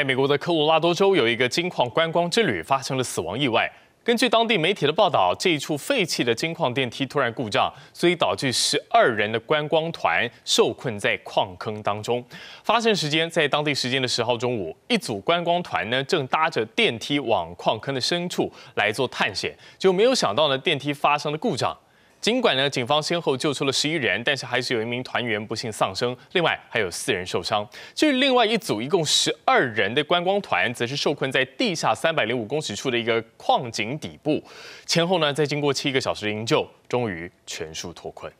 在美国的科罗拉多州，有一个金矿观光之旅发生了死亡意外。根据当地媒体的报道，这一处废弃的金矿电梯突然故障，所以导致十二人的观光团受困在矿坑当中。发生时间在当地时间的十号中午，一组观光团呢正搭着电梯往矿坑的深处来做探险，就没有想到呢电梯发生了故障。尽管呢，警方先后救出了十一人，但是还是有一名团员不幸丧生，另外还有四人受伤。至于另外一组一共十二人的观光团，则是受困在地下三百零五公尺处的一个矿井底部，前后呢，在经过七个小时营救，终于全数脱困。